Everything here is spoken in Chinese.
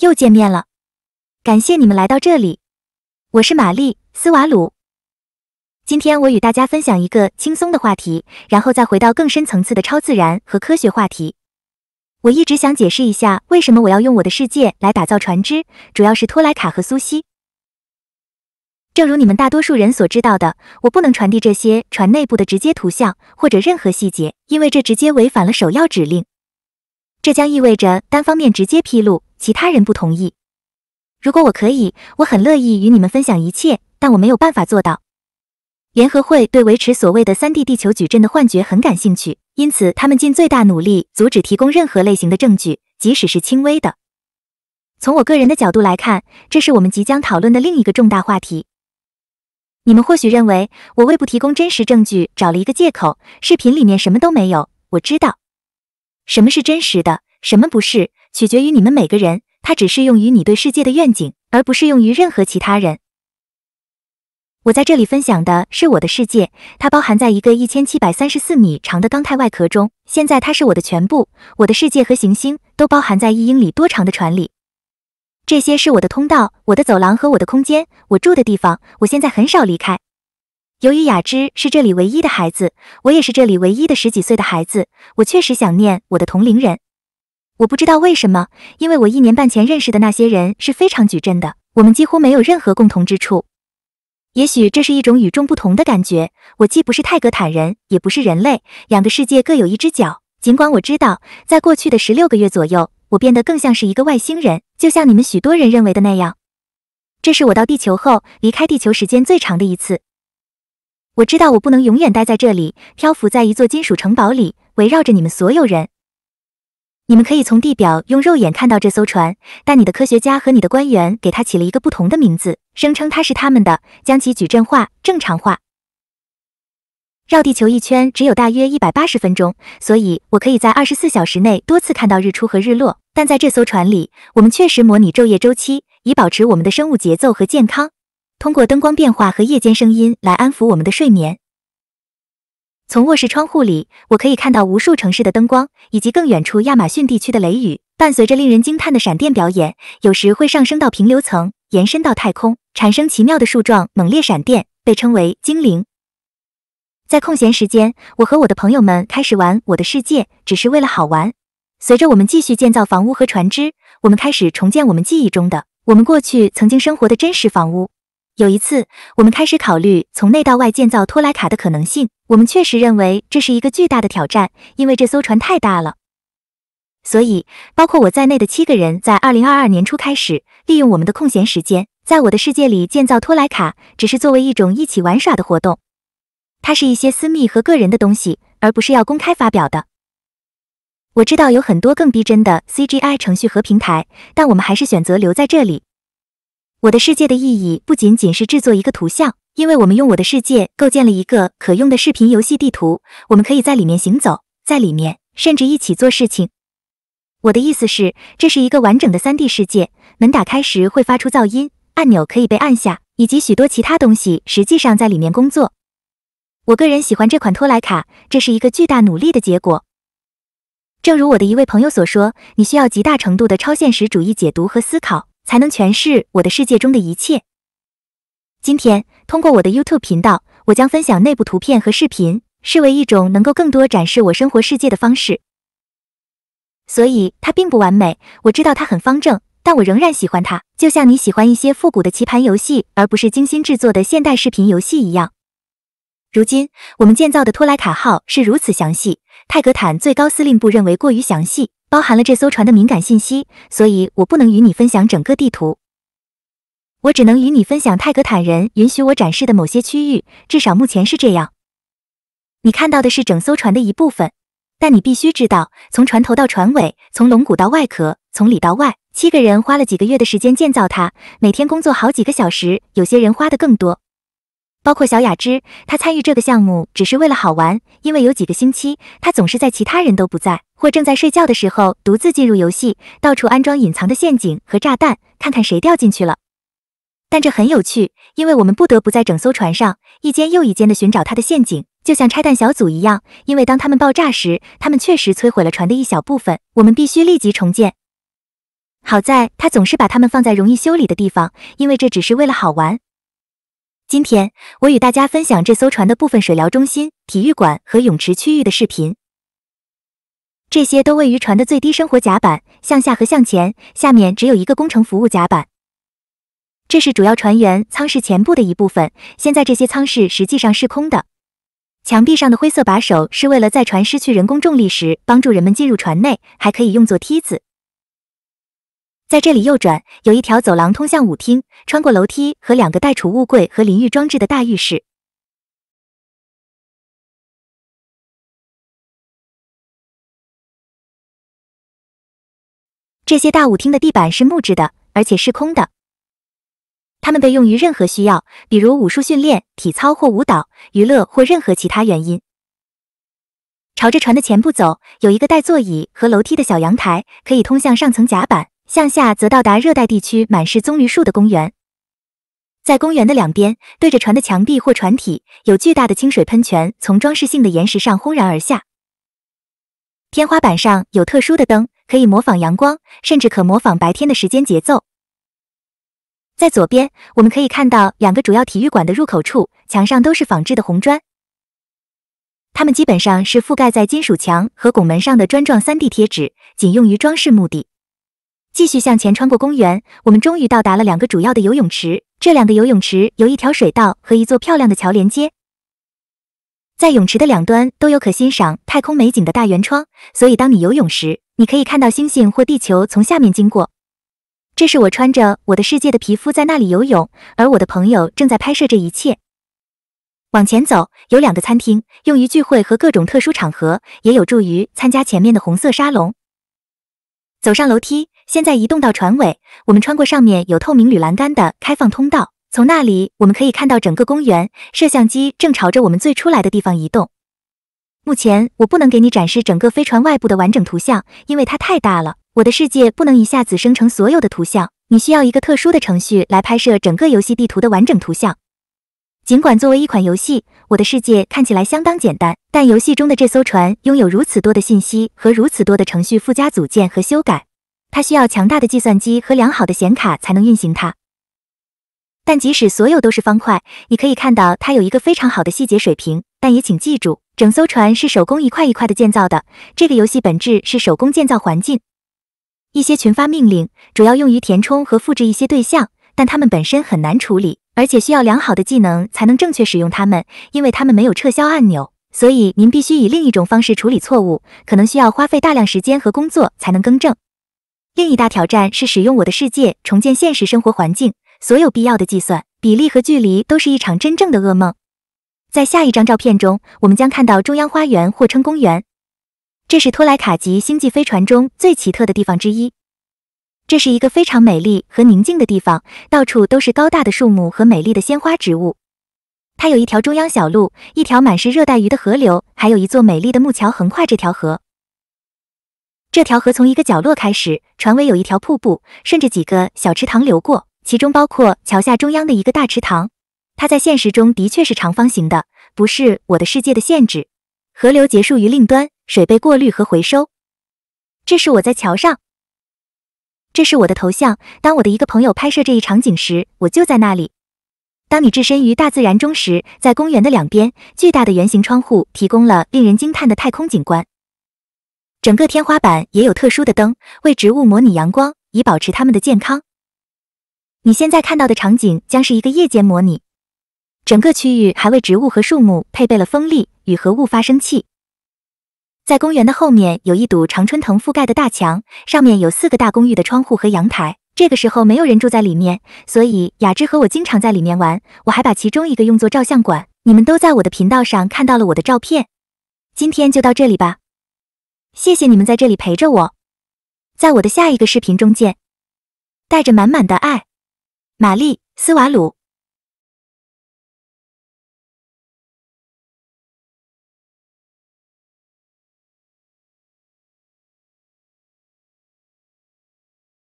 又见面了，感谢你们来到这里。我是玛丽斯瓦鲁。今天我与大家分享一个轻松的话题，然后再回到更深层次的超自然和科学话题。我一直想解释一下为什么我要用我的世界来打造船只，主要是托莱卡和苏西。正如你们大多数人所知道的，我不能传递这些船内部的直接图像或者任何细节，因为这直接违反了首要指令。这将意味着单方面直接披露。其他人不同意。如果我可以，我很乐意与你们分享一切，但我没有办法做到。联合会对维持所谓的三 D 地球矩阵的幻觉很感兴趣，因此他们尽最大努力阻止提供任何类型的证据，即使是轻微的。从我个人的角度来看，这是我们即将讨论的另一个重大话题。你们或许认为我为不提供真实证据找了一个借口。视频里面什么都没有。我知道什么是真实的。什么不是取决于你们每个人？它只适用于你对世界的愿景，而不适用于任何其他人。我在这里分享的是我的世界，它包含在一个一千七百三十四米长的钢钛外壳中。现在它是我的全部，我的世界和行星都包含在一英里多长的船里。这些是我的通道、我的走廊和我的空间，我住的地方。我现在很少离开。由于雅芝是这里唯一的孩子，我也是这里唯一的十几岁的孩子，我确实想念我的同龄人。我不知道为什么，因为我一年半前认识的那些人是非常矩阵的，我们几乎没有任何共同之处。也许这是一种与众不同的感觉。我既不是泰格坦人，也不是人类，两个世界各有一只脚。尽管我知道，在过去的十六个月左右，我变得更像是一个外星人，就像你们许多人认为的那样。这是我到地球后离开地球时间最长的一次。我知道我不能永远待在这里，漂浮在一座金属城堡里，围绕着你们所有人。你们可以从地表用肉眼看到这艘船，但你的科学家和你的官员给它起了一个不同的名字，声称它是他们的，将其矩阵化、正常化。绕地球一圈只有大约一百八十分钟，所以我可以在二十四小时内多次看到日出和日落。但在这艘船里，我们确实模拟昼夜周期，以保持我们的生物节奏和健康，通过灯光变化和夜间声音来安抚我们的睡眠。从卧室窗户里，我可以看到无数城市的灯光，以及更远处亚马逊地区的雷雨，伴随着令人惊叹的闪电表演。有时会上升到平流层，延伸到太空，产生奇妙的树状猛烈闪电，被称为精灵。在空闲时间，我和我的朋友们开始玩《我的世界》，只是为了好玩。随着我们继续建造房屋和船只，我们开始重建我们记忆中的我们过去曾经生活的真实房屋。有一次，我们开始考虑从内到外建造托莱卡的可能性。我们确实认为这是一个巨大的挑战，因为这艘船太大了。所以，包括我在内的七个人在二零二二年初开始利用我们的空闲时间，在我的世界里建造托莱卡，只是作为一种一起玩耍的活动。它是一些私密和个人的东西，而不是要公开发表的。我知道有很多更逼真的 CGI 程序和平台，但我们还是选择留在这里。我的世界的意义不仅仅是制作一个图像，因为我们用我的世界构建了一个可用的视频游戏地图。我们可以在里面行走，在里面甚至一起做事情。我的意思是，这是一个完整的 3D 世界，门打开时会发出噪音，按钮可以被按下，以及许多其他东西实际上在里面工作。我个人喜欢这款托莱卡，这是一个巨大努力的结果。正如我的一位朋友所说，你需要极大程度的超现实主义解读和思考。才能诠释我的世界中的一切。今天，通过我的 YouTube 频道，我将分享内部图片和视频，视为一种能够更多展示我生活世界的方式。所以它并不完美，我知道它很方正，但我仍然喜欢它，就像你喜欢一些复古的棋盘游戏，而不是精心制作的现代视频游戏一样。如今，我们建造的托莱卡号是如此详细，泰格坦最高司令部认为过于详细。包含了这艘船的敏感信息，所以我不能与你分享整个地图。我只能与你分享泰格坦人允许我展示的某些区域，至少目前是这样。你看到的是整艘船的一部分，但你必须知道，从船头到船尾，从龙骨到外壳，从里到外，七个人花了几个月的时间建造它，每天工作好几个小时，有些人花的更多。包括小雅芝，她参与这个项目只是为了好玩。因为有几个星期，她总是在其他人都不在或正在睡觉的时候独自进入游戏，到处安装隐藏的陷阱和炸弹，看看谁掉进去了。但这很有趣，因为我们不得不在整艘船上一间又一间地寻找它的陷阱，就像拆弹小组一样。因为当他们爆炸时，他们确实摧毁了船的一小部分，我们必须立即重建。好在他总是把他们放在容易修理的地方，因为这只是为了好玩。今天我与大家分享这艘船的部分水疗中心、体育馆和泳池区域的视频。这些都位于船的最低生活甲板向下和向前，下面只有一个工程服务甲板。这是主要船员舱室前部的一部分。现在这些舱室实际上是空的。墙壁上的灰色把手是为了在船失去人工重力时帮助人们进入船内，还可以用作梯子。在这里右转，有一条走廊通向舞厅，穿过楼梯和两个带储物柜和淋浴装置的大浴室。这些大舞厅的地板是木质的，而且是空的。它们被用于任何需要，比如武术训练、体操或舞蹈、娱乐或任何其他原因。朝着船的前部走，有一个带座椅和楼梯的小阳台，可以通向上层甲板。向下则到达热带地区满是棕榈树的公园，在公园的两边对着船的墙壁或船体，有巨大的清水喷泉从装饰性的岩石上轰然而下。天花板上有特殊的灯，可以模仿阳光，甚至可模仿白天的时间节奏。在左边，我们可以看到两个主要体育馆的入口处，墙上都是仿制的红砖，它们基本上是覆盖在金属墙和拱门上的砖状 3D 贴纸，仅用于装饰目的。继续向前穿过公园，我们终于到达了两个主要的游泳池。这两个游泳池由一条水道和一座漂亮的桥连接。在泳池的两端都有可欣赏太空美景的大圆窗，所以当你游泳时，你可以看到星星或地球从下面经过。这是我穿着我的世界的皮肤在那里游泳，而我的朋友正在拍摄这一切。往前走，有两个餐厅，用于聚会和各种特殊场合，也有助于参加前面的红色沙龙。走上楼梯。现在移动到船尾，我们穿过上面有透明铝栏杆的开放通道。从那里，我们可以看到整个公园。摄像机正朝着我们最初来的地方移动。目前，我不能给你展示整个飞船外部的完整图像，因为它太大了。我的世界不能一下子生成所有的图像。你需要一个特殊的程序来拍摄整个游戏地图的完整图像。尽管作为一款游戏，《我的世界》看起来相当简单，但游戏中的这艘船拥有如此多的信息和如此多的程序附加组件和修改。它需要强大的计算机和良好的显卡才能运行它。但即使所有都是方块，你可以看到它有一个非常好的细节水平。但也请记住，整艘船是手工一块一块的建造的。这个游戏本质是手工建造环境。一些群发命令主要用于填充和复制一些对象，但它们本身很难处理，而且需要良好的技能才能正确使用它们，因为它们没有撤销按钮。所以您必须以另一种方式处理错误，可能需要花费大量时间和工作才能更正。另一大挑战是使用我的世界重建现实生活环境，所有必要的计算比例和距离都是一场真正的噩梦。在下一张照片中，我们将看到中央花园（或称公园），这是托莱卡级星际飞船中最奇特的地方之一。这是一个非常美丽和宁静的地方，到处都是高大的树木和美丽的鲜花植物。它有一条中央小路，一条满是热带鱼的河流，还有一座美丽的木桥横跨这条河。这条河从一个角落开始，船尾有一条瀑布，顺着几个小池塘流过，其中包括桥下中央的一个大池塘。它在现实中的确是长方形的，不是我的世界的限制。河流结束于另端，水被过滤和回收。这是我在桥上，这是我的头像。当我的一个朋友拍摄这一场景时，我就在那里。当你置身于大自然中时，在公园的两边，巨大的圆形窗户提供了令人惊叹的太空景观。整个天花板也有特殊的灯，为植物模拟阳光，以保持它们的健康。你现在看到的场景将是一个夜间模拟。整个区域还为植物和树木配备了风力与核物发生器。在公园的后面有一堵常春藤覆盖的大墙，上面有四个大公寓的窗户和阳台。这个时候没有人住在里面，所以雅芝和我经常在里面玩。我还把其中一个用作照相馆。你们都在我的频道上看到了我的照片。今天就到这里吧。谢谢你们在这里陪着我，在我的下一个视频中见，带着满满的爱，玛丽斯瓦鲁。